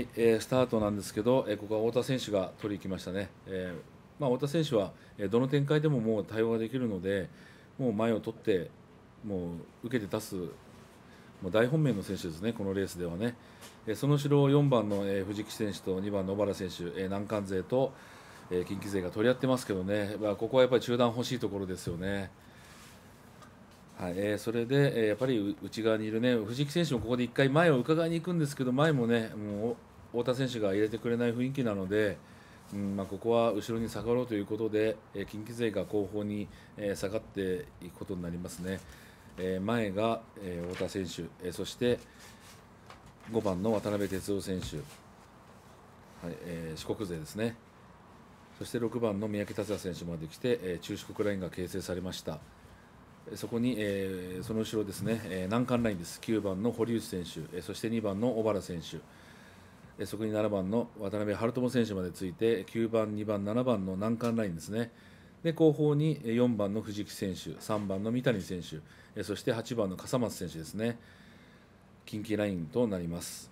はいえー、スタートなんですけど、えー、ここは太田選手が取りにきましたね、えーまあ、太田選手は、えー、どの展開でももう対応ができるので、もう前を取って、もう受けて出す、もう大本命の選手ですね、このレースではね、えー、その後ろ4番の、えー、藤木選手と2番の小原選手、えー、難関勢と、えー、近畿勢が取り合ってますけどね、まあ、ここはやっぱり中断欲しいところですよね。はいえー、それで、えー、やっぱり内側にいるね藤木選手もここで1回前を伺いに行くんですけど前もねもう太田選手が入れてくれない雰囲気なので、うんまあ、ここは後ろに下がろうということで、えー、近畿勢が後方に、えー、下がっていくことになりますね。えー、前が、えー、太田選手、えー、そして5番の渡辺哲夫選手、はいえー、四国勢ですね。そして6番の三宅達也選手まで来て、えー、中四国ラインが形成されました。そこに、えー、その後ろですね、えー、難関ラインです、9番の堀内選手、えー、そして2番の小原選手、そこに7番の渡辺春友選手までついて9番、2番、7番の難関ラインですね。で後方に4番の藤木選手、3番の三谷選手、そして8番の笠松選手ですね、近畿ラインとなります。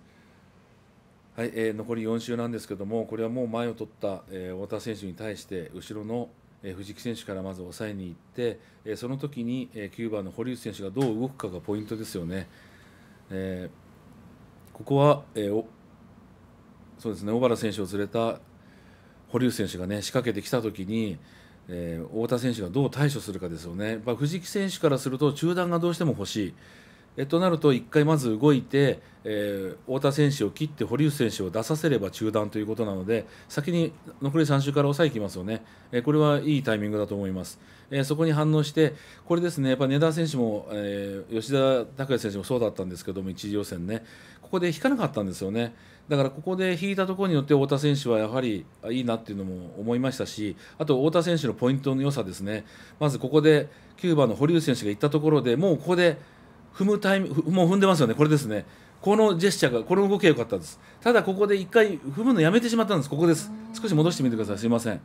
はいえー、残り4周なんですけども、これはもう前を取った、えー、太田選手に対して、後ろの、えー、藤木選手からまず抑えに行って、えー、その時に、えー、9番の堀内選手がどう動くかがポイントですよね。えー、ここは、えーそうですね小原選手を連れた堀内選手がね仕掛けてきたときに、えー、太田選手がどう対処するかですよね、まっ藤木選手からすると中断がどうしても欲しい、えとなると、1回まず動いて、えー、太田選手を切って堀内選手を出させれば中断ということなので先に残り3周から抑えいきますよね、えー、これはいいタイミングだと思います、えー、そこに反応してこれですねやっぱ根田選手も、え吉田拓也選手もそうだったんですけども一次予選ねここで引かなかったんですよねだからここで引いたところによって太田選手はやはりいいなっていうのも思いましたしあと太田選手のポイントの良さですねまずここでキューバの堀内選手が行ったところでもうここで踏むタイミングもう踏んでますよねこれですねこのジェスチャーがこの動きが良かったですただここで一回踏むのやめてしまったんですここです少し戻してみてくださいすみません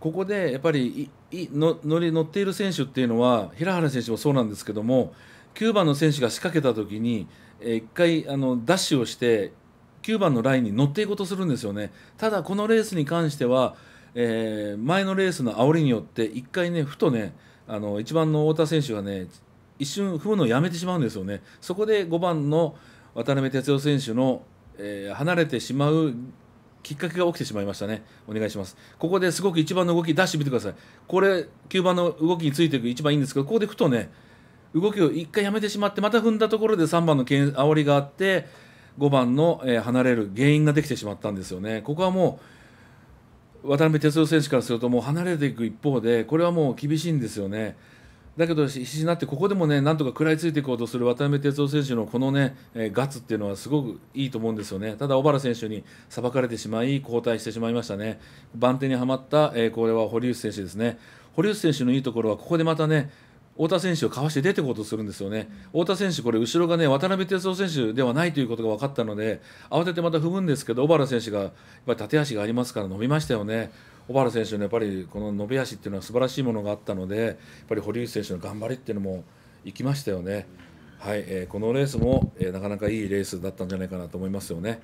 ここでやっぱりいいの乗り乗っている選手っていうのは平原選手もそうなんですけども9番の選手が仕掛けた時に、え1回あのダッシュをして9番のラインに乗っていこうとするんですよねただこのレースに関しては、えー、前のレースの煽りによって1回ねふとねあの1番の太田選手がね一瞬踏むのをやめてしまうんですよね。そこで5番の渡辺哲也選手の、えー、離れてしまうきっかけが起きてしまいましたね。お願いします。ここですごく1番の動き出してみてください。これ9番の動きについていく1番いいんですけど、ここでくとね、動きを1回やめてしまって、また踏んだところで3番のけん煽りがあって、5番の、えー、離れる原因ができてしまったんですよね。ここはもう渡辺哲夫選手からするともう離れていく一方でこれはもう厳しいんですよね。だけど必死になってここでもねなんとか食らいついていこうとする渡辺哲夫選手のこのね、えー、ガッツっていうのはすごくいいと思うんですよねただ小原選手にさばかれてしまい交代してしまいましたね番手にはまった、えー、これは堀内選手ですね堀内選手のいいところはここでまたね太田選手をかわして出ていこうとするんですよね、太田選手、これ、後ろがね渡辺哲夫選手ではないということが分かったので、慌ててまた踏むんですけど、小原選手がやっぱり立て足がありますから、伸びましたよね、小原選手のやっぱりこの延足っていうのは素晴らしいものがあったのでやっぱり堀内選手の頑張りっていうのも行きましたよね。はい、えー、このレースも、えー、なかなかいいレースだったんじゃないかなと思いますよね。